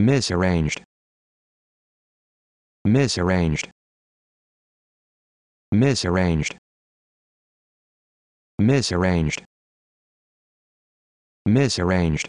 misarranged misarranged misarranged misarranged misarranged